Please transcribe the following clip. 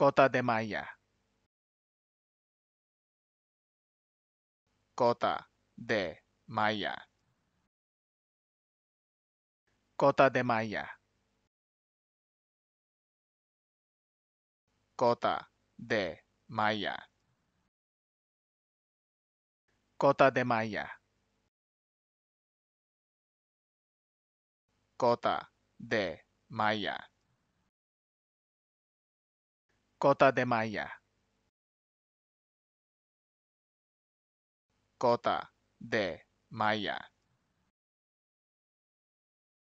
Cota de Maya. Cota de Maya. Cota de Maya. Cota de Maya. Cota de Maya. Cota de Maya Cota de Maya. Cota de Maya.